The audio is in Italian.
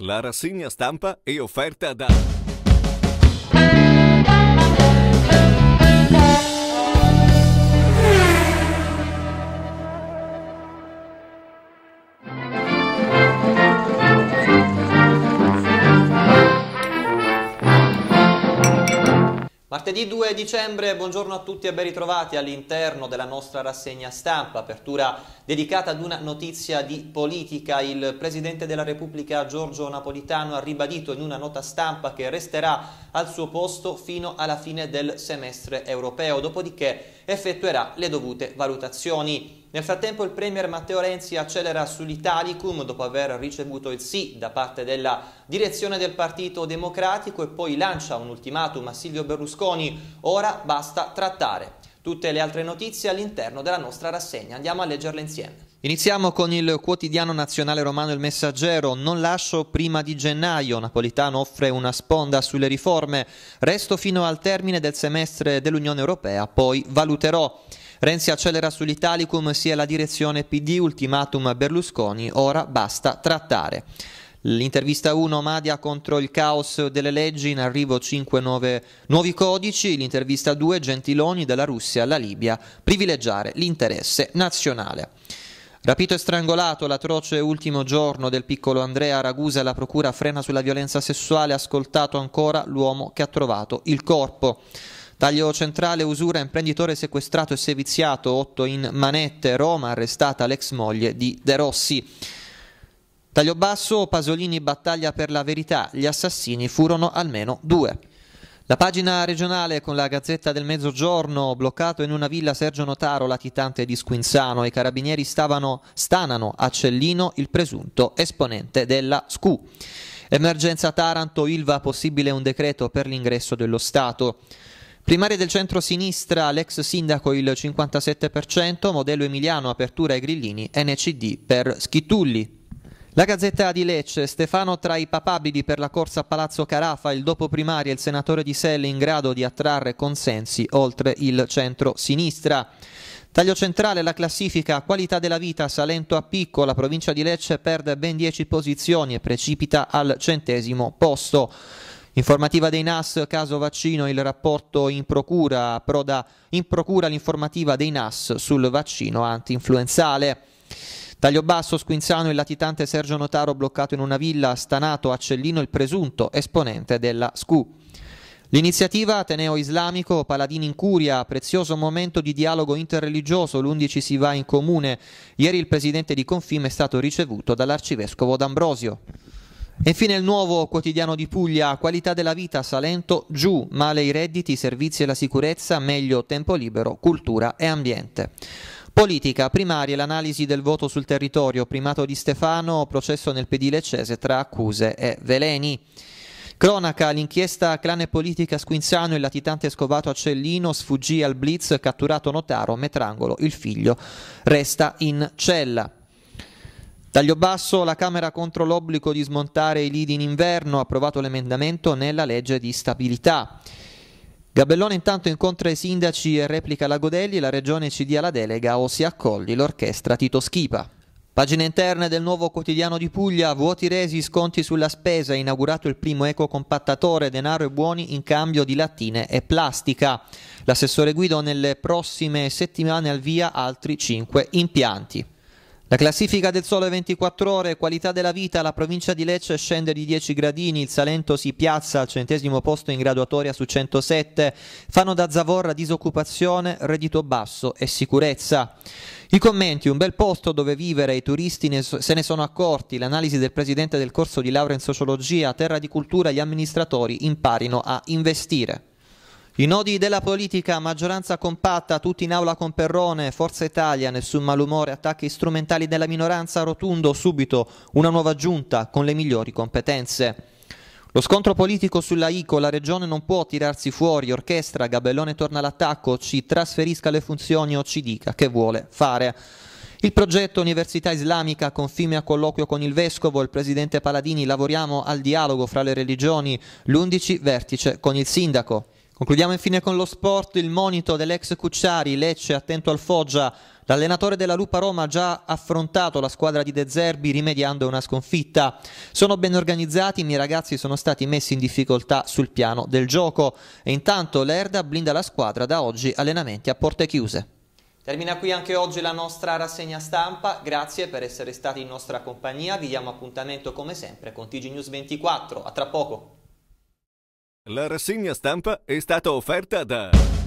La rassegna stampa è offerta da... Martedì 2 dicembre, buongiorno a tutti e ben ritrovati all'interno della nostra rassegna stampa, apertura dedicata ad una notizia di politica. Il Presidente della Repubblica Giorgio Napolitano ha ribadito in una nota stampa che resterà al suo posto fino alla fine del semestre europeo, dopodiché effettuerà le dovute valutazioni. Nel frattempo il Premier Matteo Renzi accelera sull'Italicum dopo aver ricevuto il sì da parte della direzione del Partito Democratico e poi lancia un ultimatum a Silvio Berlusconi, ora basta trattare. Tutte le altre notizie all'interno della nostra rassegna, andiamo a leggerle insieme. Iniziamo con il quotidiano nazionale romano Il Messaggero. Non lascio prima di gennaio. Napolitano offre una sponda sulle riforme. Resto fino al termine del semestre dell'Unione Europea, poi valuterò. Renzi accelera sull'Italicum sia la direzione PD, ultimatum Berlusconi, ora basta trattare. L'intervista 1 Madia contro il caos delle leggi, in arrivo 5 nuove, nuovi codici, l'intervista 2 Gentiloni dalla Russia alla Libia, privilegiare l'interesse nazionale. Rapito e strangolato, l'atroce ultimo giorno del piccolo Andrea a Ragusa, la procura frena sulla violenza sessuale, ascoltato ancora l'uomo che ha trovato il corpo. Taglio centrale, usura, imprenditore sequestrato e seviziato, 8 in manette, Roma, arrestata l'ex moglie di De Rossi. Taglio basso, Pasolini battaglia per la verità, gli assassini furono almeno due. La pagina regionale con la Gazzetta del Mezzogiorno, bloccato in una villa Sergio Notaro, latitante di Squinzano, i carabinieri stavano, stanano a Cellino il presunto esponente della SCU. Emergenza Taranto, Ilva, possibile un decreto per l'ingresso dello Stato. Primarie del centro-sinistra, l'ex sindaco il 57%, modello Emiliano, apertura ai grillini, NCD per Schitulli. La Gazzetta di Lecce, Stefano tra i papabili per la corsa a Palazzo Carafa, il dopo primaria, il senatore di Selle in grado di attrarre consensi oltre il centro-sinistra. Taglio centrale la classifica, qualità della vita, Salento a picco, la provincia di Lecce perde ben 10 posizioni e precipita al centesimo posto. Informativa dei NAS, caso vaccino, il rapporto in procura, proda in procura l'informativa dei NAS sul vaccino anti-influenzale. Taglio basso, Squinzano, il latitante Sergio Notaro bloccato in una villa, stanato a Cellino il presunto esponente della SCU. L'iniziativa Ateneo Islamico, Paladini in Curia, prezioso momento di dialogo interreligioso, l'11 si va in comune. Ieri il presidente di Confim è stato ricevuto dall'arcivescovo D'Ambrosio. Infine il nuovo quotidiano di Puglia, qualità della vita, Salento, giù, male i redditi, servizi e la sicurezza, meglio tempo libero, cultura e ambiente. Politica, primarie, l'analisi del voto sul territorio, primato di Stefano, processo nel pedile cese tra accuse e veleni. Cronaca, l'inchiesta clane politica Squinzano, il latitante scovato a Cellino, sfuggì al blitz, catturato Notaro, Metrangolo, il figlio, resta in cella. Taglio basso, la Camera contro l'obbligo di smontare i lidi in inverno, ha approvato l'emendamento nella legge di stabilità. Gabellone intanto incontra i sindaci e replica la Godelli, la regione ci dia la delega o si accogli l'orchestra Tito Schipa. Pagine interne del nuovo quotidiano di Puglia, vuoti resi, sconti sulla spesa, inaugurato il primo ecocompattatore, denaro e buoni in cambio di lattine e plastica. L'assessore Guido nelle prossime settimane al via altri cinque impianti. La classifica del Sole 24 Ore, qualità della vita, la provincia di Lecce scende di 10 gradini, il Salento si piazza al centesimo posto in graduatoria su 107, fanno da zavorra disoccupazione, reddito basso e sicurezza. I commenti, un bel posto dove vivere, i turisti ne so, se ne sono accorti, l'analisi del presidente del corso di laurea in sociologia, terra di cultura, gli amministratori imparino a investire. I nodi della politica, maggioranza compatta, tutti in aula con Perrone, Forza Italia, nessun malumore, attacchi strumentali della minoranza, rotundo, subito, una nuova giunta con le migliori competenze. Lo scontro politico sulla ICO, la regione non può tirarsi fuori, orchestra, Gabellone torna all'attacco, ci trasferisca le funzioni o ci dica che vuole fare. Il progetto Università Islamica, confine a colloquio con il Vescovo, il Presidente Paladini, lavoriamo al dialogo fra le religioni, l'11 vertice con il Sindaco. Concludiamo infine con lo sport, il monito dell'ex Cucciari, Lecce attento al Foggia. L'allenatore della Lupa Roma ha già affrontato la squadra di De Zerbi rimediando una sconfitta. Sono ben organizzati, i miei ragazzi sono stati messi in difficoltà sul piano del gioco e intanto l'Erda blinda la squadra da oggi allenamenti a porte chiuse. Termina qui anche oggi la nostra rassegna stampa, grazie per essere stati in nostra compagnia, vi diamo appuntamento come sempre con TG News 24, a tra poco. La rassegna stampa è stata offerta da...